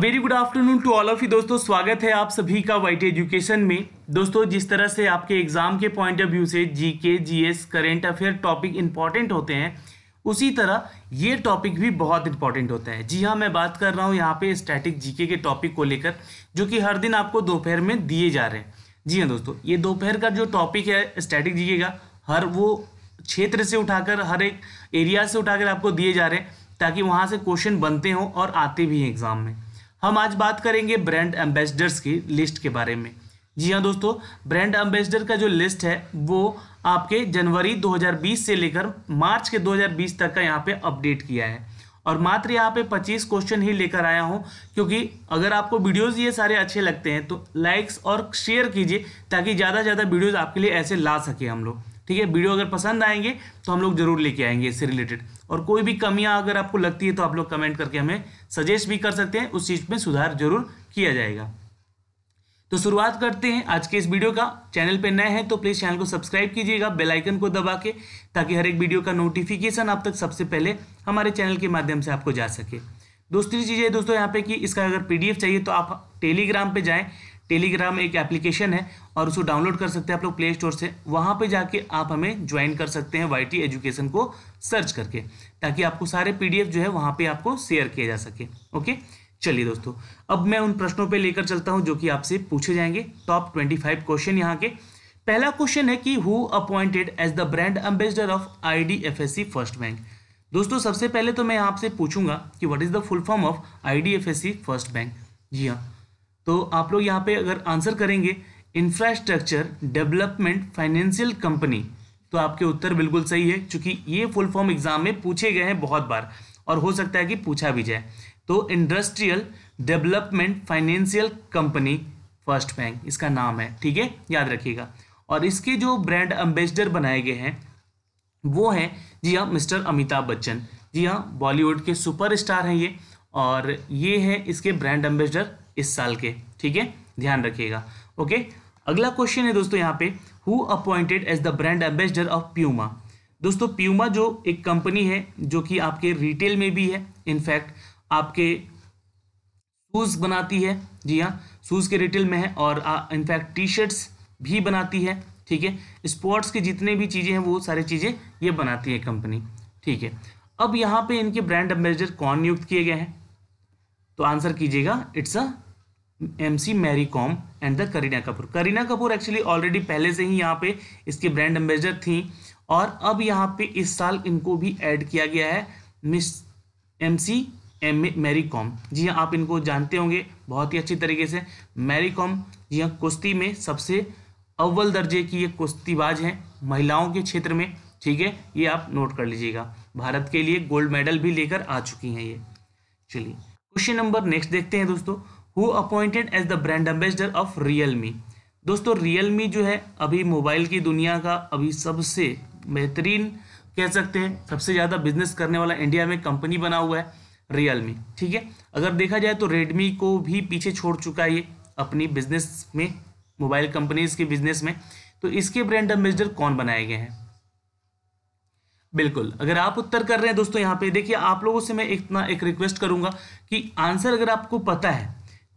very good afternoon to all of you दोस्तों स्वागत है आप सभी का वाइट एजुकेशन में दोस्तों जिस तरह से आपके एग्जाम के पॉइंट ऑफ व्यू से GK GS current affair topic important होते हैं उसी तरह ये टॉपिक भी बहुत इंपॉर्टेंट होता है जी हाँ मैं बात कर रहा हूँ यहाँ पे स्टैटिक जीके के टॉपिक को लेकर जो कि हर दिन आपको दोपहर में दिए जा रहे हैं जी हाँ दोस्तों ये दोपहर का जो टॉपिक है स्टैटिक जीके का हर वो क्षेत्र से उठाकर हर एक एरिया से उठाकर आपको दिए जा रहे हैं ताकि वहाँ से क्वेश्चन बनते हों और आते भी हैं एग्जाम में हम आज बात करेंगे ब्रांड एम्बेसडर्स की लिस्ट के बारे में जी हाँ दोस्तों ब्रांड एम्बेसडर का जो लिस्ट है वो आपके जनवरी 2020 से लेकर मार्च के 2020 तक का यहाँ पे अपडेट किया है और मात्र यहाँ पे 25 क्वेश्चन ही लेकर आया हूँ क्योंकि अगर आपको वीडियोस ये सारे अच्छे लगते हैं तो लाइक्स और शेयर कीजिए ताकि ज़्यादा से ज़्यादा वीडियोज़ आपके लिए ऐसे ला सके हम लोग ठीक है वीडियो अगर पसंद आएंगे तो हम लोग जरूर लेके आएंगे इससे रिलेटेड और कोई भी कमियाँ अगर आपको लगती है तो आप लोग कमेंट करके हमें सजेस्ट भी कर सकते हैं उस चीज़ में सुधार जरूर किया जाएगा तो शुरुआत करते हैं आज के इस वीडियो का चैनल पर नए हैं तो प्लीज़ चैनल को सब्सक्राइब कीजिएगा बेल आइकन को दबा के ताकि हर एक वीडियो का नोटिफिकेशन आप तक सबसे पहले हमारे चैनल के माध्यम से आपको जा सके दूसरी चीज़ है दोस्तों यहाँ पे कि इसका अगर पीडीएफ चाहिए तो आप टेलीग्राम पे जाएं टेलीग्राम एक एप्लीकेशन है और उसको डाउनलोड कर सकते हैं आप लोग प्ले स्टोर से वहाँ पे जाके आप हमें ज्वाइन कर सकते हैं वाई एजुकेशन को सर्च करके ताकि आपको सारे पी जो है वहाँ पर आपको शेयर किया जा सके ओके चलिए दोस्तों अब मैं उन प्रश्नों पर लेकर चलता हूँ जो कि आपसे पूछे जाएंगे टॉप ट्वेंटी क्वेश्चन यहाँ के पहला क्वेश्चन है कि who appointed as the brand ambassador of I D F S C first bank दोस्तों सबसे पहले तो मैं आपसे पूछूंगा कि what is the full form of I D F S C first bank जी हाँ तो आप लोग यहाँ पे अगर आंसर करेंगे इंफ्रास्ट्रक्चर डेवलपमेंट फाइनेंशियल कंपनी तो आपके उत्तर बिल्कुल सही है क्योंकि ये फुल फॉर्म एग्जाम में पूछे गए हैं बहुत बार और हो सकता है कि पूछा भी जाए तो industrial development financial company first bank इसका नाम है ठीक है याद रखिएगा और इसके जो ब्रांड एम्बेसडर बनाए गए हैं वो हैं जी हाँ मिस्टर अमिताभ बच्चन जी हाँ बॉलीवुड के सुपरस्टार हैं ये और ये है इसके ब्रांड एम्बेसडर इस साल के ठीक है ध्यान रखिएगा ओके अगला क्वेश्चन है दोस्तों यहाँ पे who appointed as the brand ambassador of Puma दोस्तों प्यूमा जो एक कंपनी है जो कि आपके रिटेल में भी है इनफैक्ट आपके शूज़ बनाती है जी हाँ शूज़ के रिटेल में है और इनफैक्ट टी शर्ट्स भी बनाती है ठीक है स्पोर्ट्स के जितने भी चीज़ें हैं वो सारी चीज़ें ये बनाती है कंपनी ठीक है अब यहाँ पे इनके ब्रांड एम्बेसडर कौन नियुक्त किए गए हैं तो आंसर कीजिएगा it's a M C Mary Kom and the Kareena Kapoor Kareena Kapoor actually already पहले से ही यहाँ पे इसके ब्रांड एम्बेसडर थी और अब यहाँ पे इस साल इनको भी ऐड किया गया है miss M C M Mary Kom जी हाँ आप इनको जानते होंगे बहुत ही अच्छी तरीके से मैरी कॉम जी हाँ कुश्ती में सबसे अव्वल दर्जे की ये कुश्तीबाज हैं महिलाओं के क्षेत्र में ठीक है ये आप नोट कर लीजिएगा भारत के लिए गोल्ड मेडल भी लेकर आ चुकी हैं ये चलिए क्वेश्चन नंबर नेक्स्ट देखते हैं दोस्तों who appointed as the brand ambassador of Realme दोस्तों रियलमी जो है अभी मोबाइल की दुनिया का अभी सबसे बेहतरीन कह सकते हैं सबसे ज़्यादा बिजनेस करने वाला इंडिया में कंपनी बना हुआ है रियलमी ठीक है अगर देखा जाए तो रेडमी को भी पीछे छोड़ चुका है ये अपनी बिजनेस में मोबाइल कंपनीज के बिजनेस में तो इसके ब्रांड एम्बेसडर कौन बनाए गए हैं बिल्कुल अगर आप उत्तर कर रहे हैं दोस्तों यहाँ पे देखिए आप लोगों से मैं इतना एक रिक्वेस्ट करूंगा कि आंसर अगर आपको पता है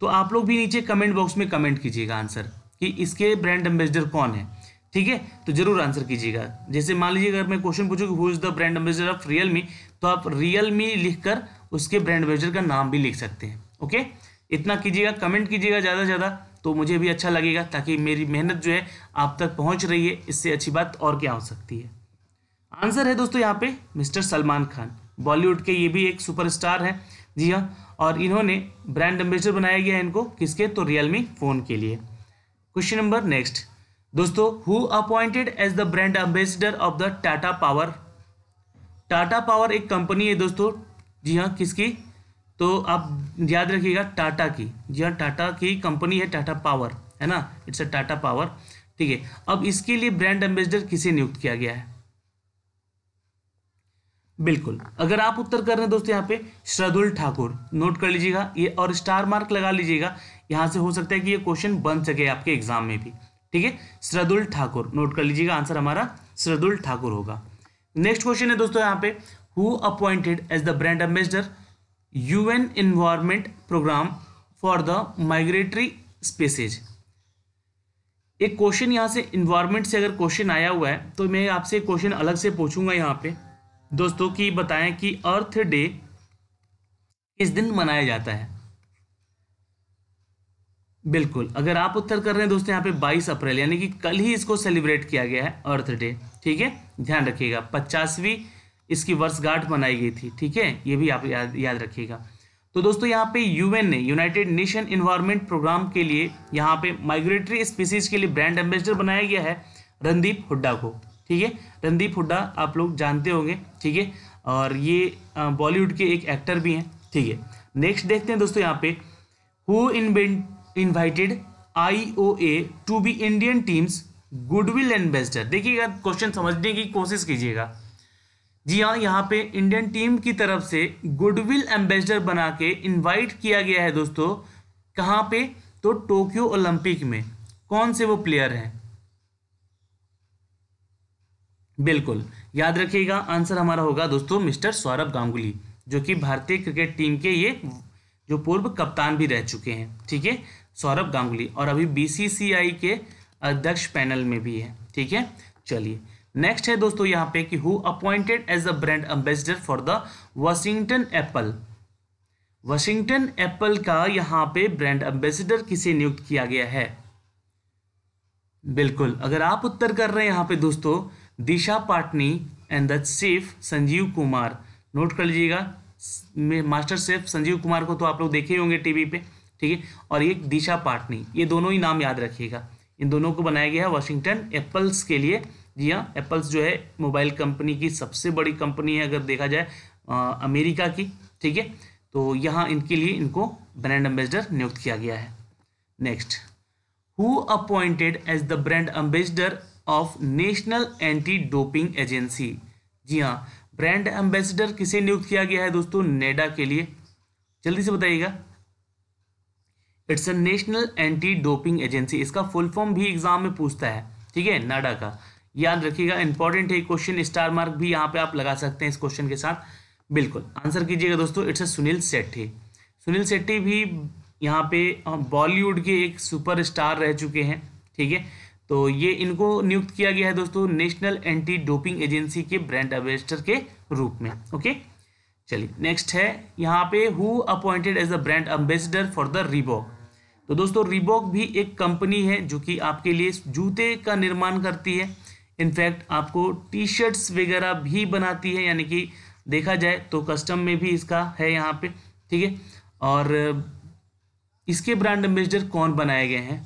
तो आप लोग भी नीचे कमेंट बॉक्स में कमेंट कीजिएगा आंसर कि इसके ब्रांड एम्बेसडर कौन है ठीक है तो जरूर आंसर कीजिएगा जैसे मान लीजिए अगर मैं क्वेश्चन पूछू कि who is the brand ambassador of Realme तो आप रियल मी लिख कर उसके ब्रांड एम्बेसडर का नाम भी लिख सकते हैं ओके इतना कीजिएगा कमेंट कीजिएगा ज़्यादा से ज़्यादा तो मुझे भी अच्छा लगेगा ताकि मेरी मेहनत जो है आप तक पहुँच रही है इससे अच्छी बात और क्या हो सकती है आंसर है दोस्तों यहाँ पे मिस्टर सलमान खान बॉलीवुड के ये भी एक सुपरस्टार हैं जी हाँ और इन्होंने ब्रांड एम्बेसडर बनाया गया है इनको किसके तो रियलमी फ़ोन के लिए क्वेश्चन नंबर नेक्स्ट दोस्तों who appointed as the brand ambassador of the Tata power Tata power एक कंपनी है दोस्तों जी हाँ किसकी तो आप याद रखिएगा टाटा की जी हाँ टाटा की कंपनी है टाटा पावर है ना इट्स अ टाटा पावर ठीक है अब इसके लिए ब्रांड एम्बेसडर किसे नियुक्त किया गया है बिल्कुल अगर आप उत्तर कर रहे हैं दोस्तों यहाँ पे श्रदुल ठाकुर नोट कर लीजिएगा ये और स्टार मार्क लगा लीजिएगा यहाँ से हो सकता है कि ये क्वेश्चन बन सके आपके एग्जाम में भी ठीक है श्रदुल ठाकुर नोट कर लीजिएगा आंसर हमारा श्रदुल ठाकुर होगा नेक्स्ट क्वेश्चन है दोस्तों यहाँ पे who appointed as the brand ambassador U N environment programme for the migratory species एक क्वेश्चन यहाँ से इन्वायरमेंट से अगर क्वेश्चन आया हुआ है तो मैं आपसे क्वेश्चन अलग से पूछूंगा यहाँ पे दोस्तों की बताएं कि अर्थ डे किस दिन मनाया जाता है बिल्कुल अगर आप उत्तर कर रहे हैं दोस्तों यहाँ पे 22 अप्रैल यानी कि कल ही इसको सेलिब्रेट किया गया है अर्थ डे ठीक है ध्यान रखिएगा पचासवीं इसकी वर्षगांठ मनाई गई थी ठीक है ये भी आप याद याद रखिएगा तो दोस्तों यहाँ पे यूएन ने यूनाइटेड नेशन इन्वायरमेंट प्रोग्राम के लिए यहाँ पे माइग्रेटरी स्पीसीज के लिए ब्रांड एम्बेसडर बनाया गया है रणदीप हुड्डा को ठीक है रणदीप हुड्डा आप लोग जानते होंगे ठीक है और ये बॉलीवुड के एक एक्टर भी हैं ठीक है नेक्स्ट देखते हैं दोस्तों यहाँ पे who invited I O A to be Indian teams goodwill ambassador देखिएगा क्वेश्चन समझने की कोशिश कीजिएगा जी हाँ यहाँ पे इंडियन टीम की तरफ से गुडविल एम्बेसडर बना के इन्वाइट किया गया है दोस्तों कहाँ पे तो टोक्यो ओलंपिक में कौन से वो प्लेयर हैं बिल्कुल याद रखिएगा आंसर हमारा होगा दोस्तों मिस्टर सौरभ गांगुली जो कि भारतीय क्रिकेट टीम के ये जो पूर्व कप्तान भी रह चुके हैं ठीक है सौरभ गांगुली और अभी बीसीसीआई के अध्यक्ष पैनल में भी है ठीक है चलिए नेक्स्ट है दोस्तों यहाँ पे कि who appointed as the brand ambassador for the Washington apple Washington apple का यहाँ पे ब्रांड एम्बेसडर किसे नियुक्त किया गया है बिल्कुल अगर आप उत्तर कर रहे हैं यहाँ पे दोस्तों Disha Patani and the chef Sanjeev Kumar note कर लीजिएगा मास्टर सेफ संजीव कुमार को तो आप लोग देखे होंगे टीवी पे ठीक है और एक दिशा पाटनी ये दोनों ही नाम याद रखिएगा इन दोनों को बनाया गया है वाशिंगटन एप्पल्स के लिए जी हाँ एप्पल्स जो है मोबाइल कंपनी की सबसे बड़ी कंपनी है अगर देखा जाए आ, अमेरिका की ठीक है तो यहाँ इनके लिए इनको ब्रांड एम्बेसडर नियुक्त किया गया है next who appointed as the brand ambassador of national anti doping agency जी हाँ ब्रांड एम्बेसडर किसे नियुक्त किया गया है दोस्तों नेडा के लिए जल्दी से बताइएगा it's a national anti doping agency इसका फुल फॉर्म भी एग्जाम में पूछता है ठीक है नाडा का याद रखिएगा इंपॉर्टेंट है क्वेश्चन स्टार मार्क भी यहाँ पे आप लगा सकते हैं इस क्वेश्चन के साथ बिल्कुल आंसर कीजिएगा दोस्तों इट्स अ सुनील सेट्ठी सुनील सेट्टी भी यहाँ पे बॉलीवुड के एक स्टार रह चुके हैं ठीक है तो ये इनको नियुक्त किया गया है दोस्तों नेशनल एंटी डोपिंग एजेंसी के ब्रांड एम्बेसडर के रूप में ओके चलिए नेक्स्ट है यहाँ पे who appointed as a brand ambassador for the Reebok तो दोस्तों रिबॉक भी एक कंपनी है जो कि आपके लिए जूते का निर्माण करती है इनफैक्ट आपको टी शर्ट्स वगैरह भी बनाती है यानी कि देखा जाए तो कस्टम में भी इसका है यहाँ पे ठीक है और इसके ब्रांड एम्बेसडर कौन बनाए गए हैं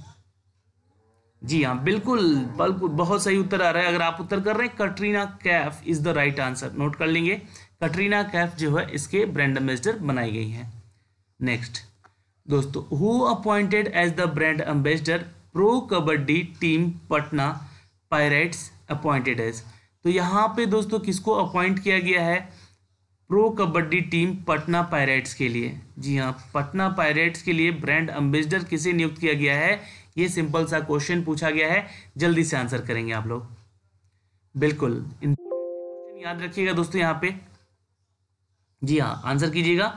जी हाँ बिल्कुल बिल्कुल बहुत सही उत्तर आ रहा है अगर आप उत्तर कर रहे हैं Katrina Kaif is the right answer note कर लेंगे कटरीना कैफ जो है इसके ब्रांड एम्बेसडर बनाई गई हैं नेक्स्ट दोस्तों who appointed as the brand ambassador pro kabaddi team Patna pirates appointed as तो यहाँ पे दोस्तों किसको अपॉइंट किया गया है pro kabaddi team Patna pirates के लिए जी हाँ पटना पायरेट्स के लिए ब्रांड एम्बेसडर किसे नियुक्त किया गया है ये सिंपल सा क्वेश्चन पूछा गया है जल्दी से आंसर करेंगे आप लोग बिल्कुल याद रखिएगा दोस्तों यहाँ पे जी हाँ आंसर कीजिएगा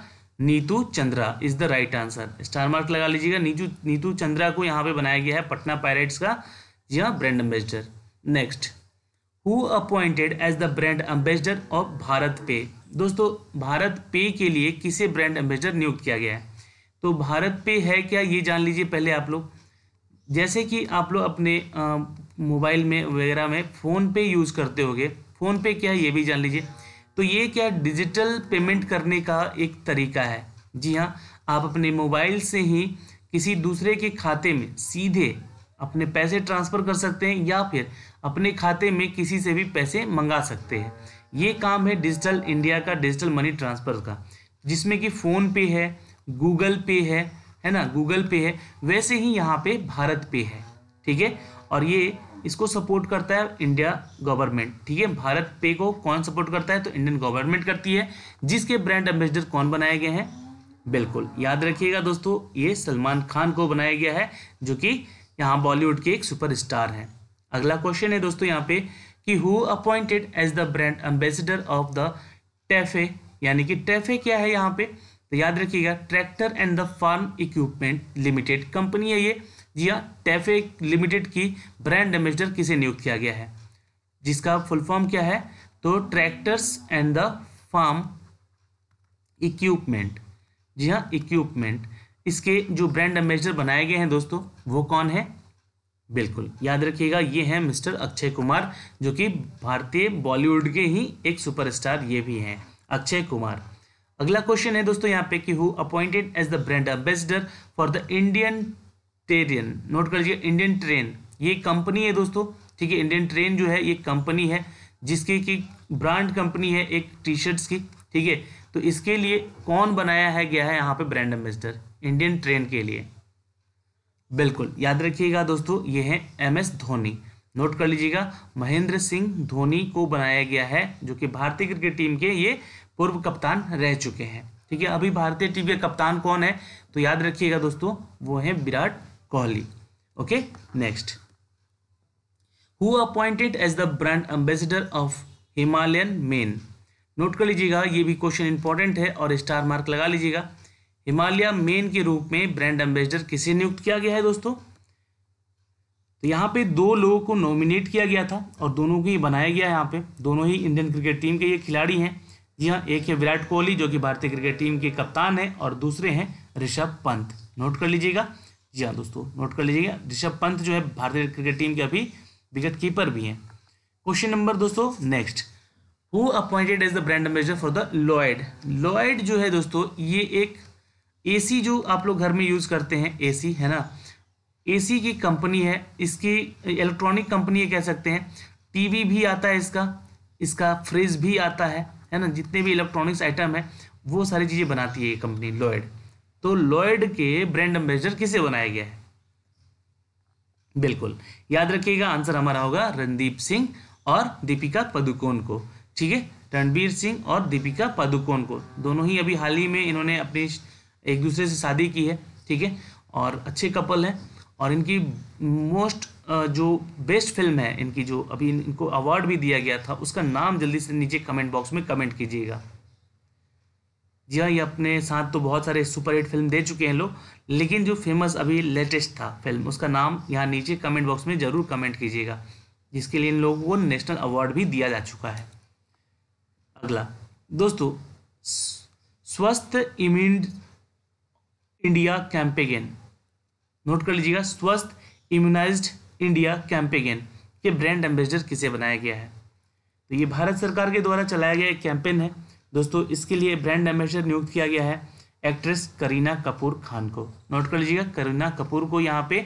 Neetu Chandra is the right answer star mark लगा लीजिएगा नीतू नीतू चंद्रा को यहाँ पे बनाया गया है पटना पायरेट्स का जी हाँ brand ambassador next who appointed as the brand ambassador of Bharat पे दोस्तों भारत पे के लिए किसे ब्रांड एम्बेसडर नियुक्त किया गया है तो भारत पे है क्या ये जान लीजिए पहले आप लोग जैसे कि आप लोग अपने मोबाइल में वगैरह में फ़ोन पे यूज़ करते होगे फ़ोन पे क्या है ये भी जान लीजिए तो ये क्या डिजिटल पेमेंट करने का एक तरीका है जी हाँ आप अपने मोबाइल से ही किसी दूसरे के खाते में सीधे अपने पैसे ट्रांसफ़र कर सकते हैं या फिर अपने खाते में किसी से भी पैसे मंगा सकते हैं ये काम है डिजिटल इंडिया का डिजिटल मनी ट्रांसफ़र का जिसमें कि फ़ोन पे है गूगल पे है है ना गूगल पे है वैसे ही यहाँ पे भारत पे है ठीक है और ये इसको सपोर्ट करता है इंडिया गवर्नमेंट ठीक है भारत पे को कौन सपोर्ट करता है तो इंडियन गवर्नमेंट करती है जिसके ब्रांड एम्बेसडर कौन बनाए गए हैं बिल्कुल याद रखिएगा दोस्तों ये सलमान खान को बनाया गया है जो कि यहाँ बॉलीवुड के एक सुपरस्टार हैं अगला क्वेश्चन है दोस्तों यहाँ पे कि who appointed as the brand ambassador of the TAFE यानी कि टैफे क्या है यहाँ पे तो याद रखिएगा tractor and the farm equipment limited company है ये जी हाँ टैफे लिमिटेड की ब्रांड एम्बेसडर किसे नियुक्त किया गया है जिसका फुल फॉर्म क्या है तो tractors and the farm equipment जी हाँ इक्विपमेंट इसके जो ब्रांड एम्बेसडर बनाए गए हैं दोस्तों वो कौन है बिल्कुल याद रखिएगा ये हैं मिस्टर अक्षय कुमार जो कि भारतीय बॉलीवुड के ही एक सुपरस्टार ये भी हैं अक्षय कुमार अगला क्वेश्चन है दोस्तों यहाँ पे कि who appointed as the brand ambassador for the Indian Terrain note कर लीजिए इंडियन ट्रेन ये कंपनी है दोस्तों ठीक है इंडियन ट्रेन जो है ये कंपनी है जिसकी की ब्रांड कंपनी है एक टी शर्ट्स की ठीक है तो इसके लिए कौन बनाया है गया है यहाँ पे ब्रांड एम्बेसडर इंडियन ट्रेन के लिए बिल्कुल याद रखिएगा दोस्तों ये है एम एस धोनी नोट कर लीजिएगा महेंद्र सिंह धोनी को बनाया गया है जो कि भारतीय क्रिकेट टीम के ये पूर्व कप्तान रह चुके हैं ठीक है अभी भारतीय टीम के कप्तान कौन है तो याद रखिएगा दोस्तों वो है Virat Kohli okay next who appointed as the brand ambassador of Himalayan men note कर लीजिएगा ये भी क्वेश्चन इंपॉर्टेंट है और स्टार मार्क लगा लीजिएगा हिमालय मेन के रूप में ब्रांड एम्बेसडर किसे नियुक्त किया गया है दोस्तों तो यहाँ पे दो लोगों को नॉमिनेट किया गया था और दोनों को ही बनाया गया है यहाँ पे दोनों ही इंडियन क्रिकेट टीम के ये खिलाड़ी हैं जी हाँ एक है विराट कोहली जो कि भारतीय क्रिकेट टीम के कप्तान हैं और दूसरे हैं ऋषभ पंत नोट कर लीजिएगा जी हाँ दोस्तों नोट कर लीजिएगा ऋषभ पंत जो है भारतीय क्रिकेट टीम के अभी विकेट कीपर भी हैं क्वेश्चन नंबर दोस्तों next who appointed as the brand ambassador for the Lloyd Lloyd जो है दोस्तों ये एक ए जो आप लोग घर में यूज़ करते हैं ए है ना एसी की कंपनी है इसकी इलेक्ट्रॉनिक कंपनी है कह सकते हैं टीवी भी आता है इसका इसका फ्रिज भी आता है है ना जितने भी इलेक्ट्रॉनिक्स आइटम है वो सारी चीज़ें बनाती है ये कंपनी लॉयड तो लॉयड के ब्रांड एम्बेसडर किसे बनाया गया है बिल्कुल याद रखिएगा आंसर हमारा होगा रणदीप सिंह और दीपिका पदुकोण को ठीक है रणबीर सिंह और दीपिका पादुकोण को दोनों ही अभी हाल ही में इन्होंने अपनी एक दूसरे से शादी की है ठीक है और अच्छे कपल हैं और इनकी मोस्ट जो बेस्ट फिल्म है इनकी जो अभी इनको अवार्ड भी दिया गया था उसका नाम जल्दी से नीचे कमेंट बॉक्स में कमेंट कीजिएगा जी हाँ ये अपने साथ तो बहुत सारे सुपर हिट फिल्म दे चुके हैं लोग लेकिन जो फेमस अभी लेटेस्ट था फिल्म उसका नाम यहाँ नीचे कमेंट बॉक्स में ज़रूर कमेंट कीजिएगा जिसके लिए इन लोगों को नेशनल अवार्ड भी दिया जा चुका है अगला दोस्तों स्वस्थ इम्यून इंडिया कैंपेगेन नोट कर लीजिएगा स्वस्थ इम्यूनाइज्ड इंडिया कैंपेन के ब्रांड एम्बेसडर किसे बनाया गया है तो ये भारत सरकार के द्वारा चलाया गया एक कैंपेन है दोस्तों इसके लिए ब्रांड एम्बेसडर नियुक्त किया गया है एक्ट्रेस करीना कपूर खान को नोट कर लीजिएगा करीना कपूर को यहाँ पे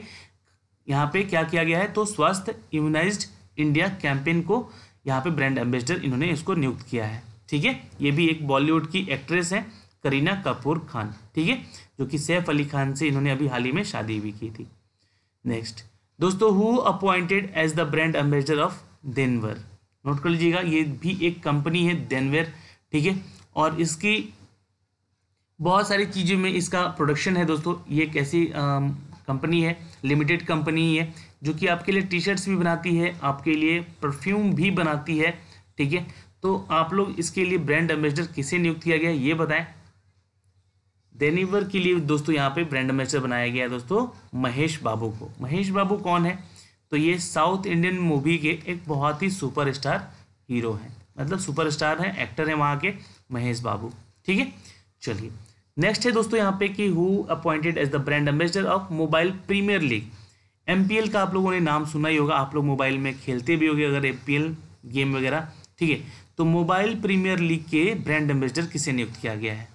यहाँ पे क्या किया गया है तो स्वस्थ इम्यूनाइज्ड इंडिया कैंपेन को यहाँ पे ब्रांड एम्बेसडर इन्होंने इसको नियुक्त किया है ठीक है ये भी एक बॉलीवुड की एक्ट्रेस है करीना कपूर खान ठीक है जो कि सैफ अली खान से इन्होंने अभी हाल ही में शादी भी की थी नेक्स्ट दोस्तों who appointed as the brand ambassador of Denver note कर लीजिएगा ये भी एक कंपनी है देनवेर ठीक है और इसकी बहुत सारी चीज़ों में इसका प्रोडक्शन है दोस्तों ये एक ऐसी कंपनी है लिमिटेड कंपनी है जो कि आपके लिए टी शर्ट्स भी बनाती है आपके लिए परफ्यूम भी बनाती है ठीक है तो आप लोग इसके लिए ब्रांड एम्बेसडर किसे नियुक्त किया गया ये बताएं डेनिवर के लिए दोस्तों यहाँ पे ब्रांड एम्बेसडर बनाया गया है दोस्तों महेश बाबू को महेश बाबू कौन है तो ये साउथ इंडियन मूवी के एक बहुत ही सुपरस्टार हीरो हैं मतलब सुपरस्टार हैं एक्टर हैं वहाँ के महेश बाबू ठीक है चलिए नेक्स्ट है दोस्तों यहाँ पे कि who appointed as the brand ambassador of mobile premier league M का आप लोगों ने नाम सुना ही होगा आप लोग मोबाइल में खेलते भी होगे अगर एम गेम वगैरह ठीक है तो मोबाइल प्रीमियर लीग के ब्रांड एम्बेसडर किसे नियुक्त किया गया है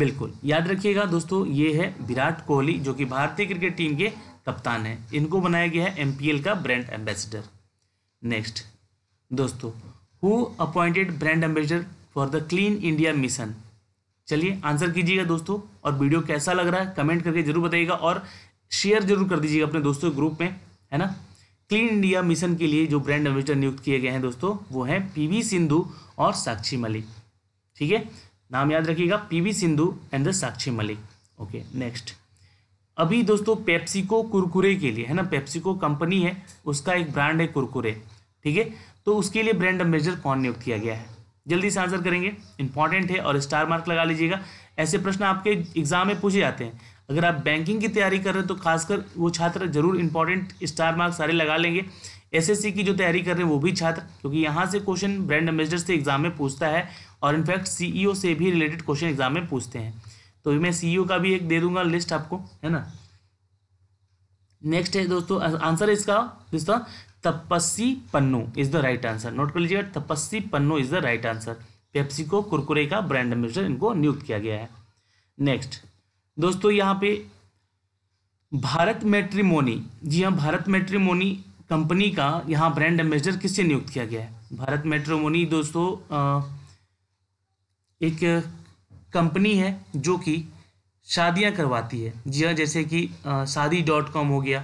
बिल्कुल याद रखिएगा दोस्तों ये है विराट कोहली जो कि भारतीय क्रिकेट टीम के कप्तान हैं इनको बनाया गया है एम का ब्रांड एम्बेसडर नेक्स्ट दोस्तों who appointed brand ambassador for the clean India mission चलिए आंसर कीजिएगा दोस्तों और वीडियो कैसा लग रहा है कमेंट करके जरूर बताइएगा और शेयर जरूर कर दीजिएगा अपने दोस्तों के ग्रुप में है ना क्लीन इंडिया मिशन के लिए जो ब्रांड एम्बेसडर नियुक्त किए गए हैं दोस्तों वो हैं पी सिंधु और साक्षी मलिक ठीक है नाम याद रखिएगा PV Sindhu and the Sakshi Malik okay next अभी दोस्तों पेप्सिको कुरकुरे के लिए है ना पेप्सिको कंपनी है उसका एक ब्रांड है कुरकुरे ठीक है तो उसके लिए ब्रांड अम्बेजर कौन नियुक्त किया गया है जल्दी से आंसर करेंगे इंपॉर्टेंट है और स्टार मार्क लगा लीजिएगा ऐसे प्रश्न आपके एग्जाम में पूछे जाते हैं अगर आप बैंकिंग की तैयारी कर रहे हैं तो खासकर वो छात्र जरूर इंपॉर्टेंट स्टार मार्क सारे लगा लेंगे एसएससी की जो तैयारी कर रहे हैं वो भी छात्र क्योंकि यहाँ से क्वेश्चन ब्रांड एम्बेसडर से एग्जाम में पूछता है और इनफैक्ट सीईओ e से भी रिलेटेड क्वेश्चन एग्जाम में पूछते हैं तो मैं सीईओ e का भी एक दे दूंगा लिस्ट आपको है ना नेक्स्ट है दोस्तों आंसर इसका दोस्तों Taapsee Pannu is the right answer note कर लीजिएगा Taapsee Pannu is the right answer PepsiCo Kurkure का ब्रांड एम्बेसडर इनको नियुक्त किया गया है नेक्स्ट दोस्तों यहाँ पे भारत मेट्रीमोनी जी हाँ भारत मेट्रीमोनी कंपनी का यहाँ ब्रांड एम्बेसडर किससे नियुक्त किया गया है भारत मेट्रीमोनी दोस्तों आ, एक कंपनी है जो कि शादियां करवाती है जी हाँ जैसे कि शादी डॉट कॉम हो गया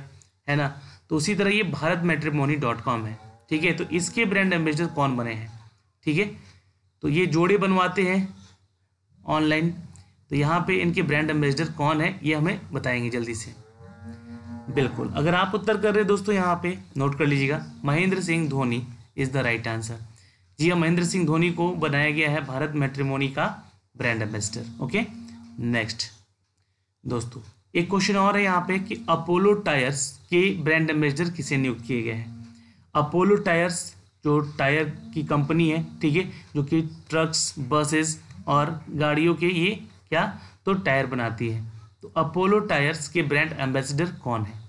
है ना तो उसी तरह ये भारत मेट्रीमोनी डॉट कॉम है ठीक है तो इसके ब्रांड एम्बेसडर कौन बने हैं ठीक है तो ये जोड़े बनवाते हैं ऑनलाइन तो यहाँ पे इनके ब्रांड एम्बेसडर कौन है ये हमें बताएंगे जल्दी से बिल्कुल अगर आप उत्तर कर रहे हैं दोस्तों यहाँ पे नोट कर लीजिएगा Mahendra Singh Dhoni is the right answer हाँ महेंद्र सिंह धोनी को बनाया गया है भारत मेट्रीमोनी का ब्रांड एम्बेसडर ओके नेक्स्ट दोस्तों एक क्वेश्चन और है यहाँ पे कि अपोलो टायर्स के ब्रांड एम्बेसडर किसे नियुक्त किए गए हैं अपोलो टायर्स जो टायर की कंपनी है ठीक है जो कि ट्रक्स बसेस और गाड़ियों के ये क्या तो टायर बनाती है तो अपोलो टायर्स के ब्रांड एम्बेसडर कौन है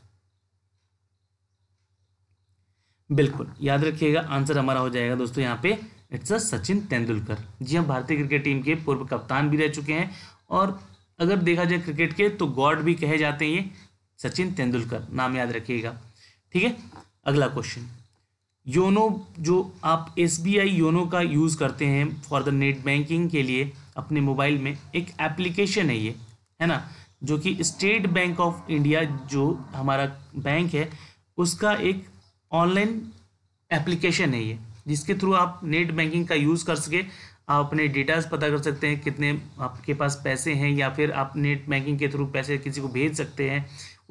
बिल्कुल याद रखिएगा आंसर हमारा हो जाएगा दोस्तों यहाँ पे इट्स अ सचिन तेंदुलकर जी हाँ भारतीय क्रिकेट टीम के पूर्व कप्तान भी रह चुके हैं और अगर देखा जाए क्रिकेट के तो गॉड भी कहे जाते हैं ये सचिन तेंदुलकर नाम याद रखिएगा ठीक है अगला क्वेश्चन योनो जो आप एस योनो का यूज़ करते हैं फॉर द नेट बैंकिंग के लिए अपने मोबाइल में एक एप्लीकेशन है ये है ना जो कि स्टेट बैंक ऑफ इंडिया जो हमारा बैंक है उसका एक ऑनलाइन एप्लीकेशन है ये जिसके थ्रू आप नेट बैंकिंग का यूज़ कर सके आप अपने डिटेल्स पता कर सकते हैं कितने आपके पास पैसे हैं या फिर आप नेट बैंकिंग के थ्रू पैसे किसी को भेज सकते हैं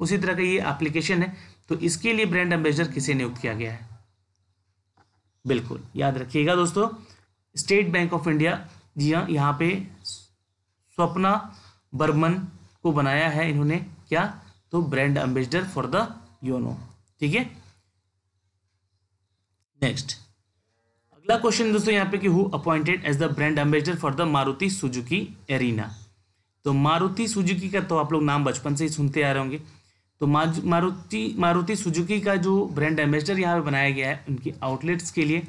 उसी तरह का ये एप्लीकेशन है तो इसके लिए ब्रांड एम्बेसडर किसे नियुक्त किया गया है बिल्कुल याद रखिएगा दोस्तों स्टेट बैंक ऑफ इंडिया जी हाँ यहाँ पे स्वप्ना बर्मन को बनाया है इन्होंने क्या तो brand ambassador for the YONO ठीक है नेक्स्ट अगला क्वेश्चन दोस्तों यहाँ पे कि who appointed as the brand ambassador for the Maruti Suzuki arena तो मारुति सुजुकी का तो आप लोग नाम बचपन से ही सुनते आ रहे होंगे तो मारुति मारुति सुजुकी का जो ब्रांड एम्बेसडर यहाँ पे बनाया गया है उनकी आउटलेट्स के लिए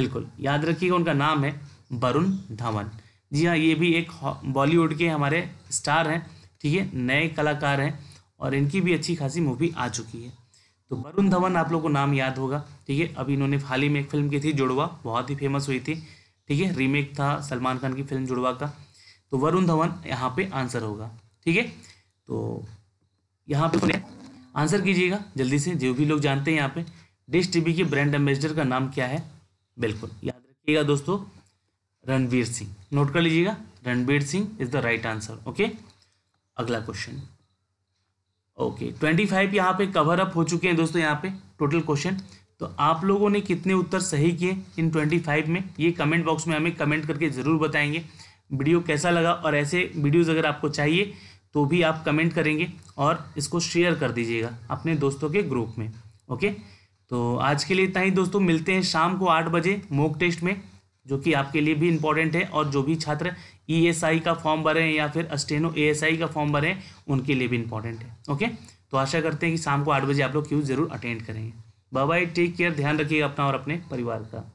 बिल्कुल याद रखिएगा उनका नाम है वरुण धवन जी हाँ ये भी एक बॉलीवुड के हमारे स्टार हैं ठीक है नए कलाकार हैं और इनकी भी अच्छी खासी मूवी आ चुकी है तो वरुण धवन आप लोग को नाम याद होगा ठीक है अभी इन्होंने हाल ही में एक फिल्म की थी जुड़वा बहुत ही फेमस हुई थी ठीक है रीमेक था सलमान खान की फिल्म जुड़वा का तो वरुण धवन यहाँ पे आंसर होगा ठीक है तो यहाँ पे आंसर कीजिएगा जल्दी से जो भी लोग जानते हैं यहाँ पे डिश टीवी के ब्रांड एम्बेसडर का नाम क्या है बिल्कुल याद रखिएगा दोस्तों रणवीर सिंह नोट कर लीजिएगा Ranveer Singh is the right answer okay अगला क्वेश्चन ओके ट्वेंटी फाइव यहाँ पे कवर अप हो चुके हैं दोस्तों यहाँ पे टोटल क्वेश्चन तो आप लोगों ने कितने उत्तर सही किए इन ट्वेंटी फाइव में ये कमेंट बॉक्स में हमें कमेंट करके ज़रूर बताएंगे वीडियो कैसा लगा और ऐसे वीडियोज़ अगर आपको चाहिए तो भी आप कमेंट करेंगे और इसको शेयर कर दीजिएगा अपने दोस्तों के ग्रुप में ओके तो आज के लिए इतना ही दोस्तों मिलते हैं शाम को आठ बजे मोक टेस्ट में जो कि आपके लिए भी इंपॉर्टेंट है और जो भी छात्र ईएसआई e का फॉर्म भरें या फिर अस्टेनो एएसआई का फॉर्म भरें उनके लिए भी इंपॉर्टेंट है ओके तो आशा करते हैं कि शाम को आठ बजे आप लोग क्यों जरूर अटेंड करेंगे बाय बाय टेक केयर ध्यान रखिएगा अपना और अपने परिवार का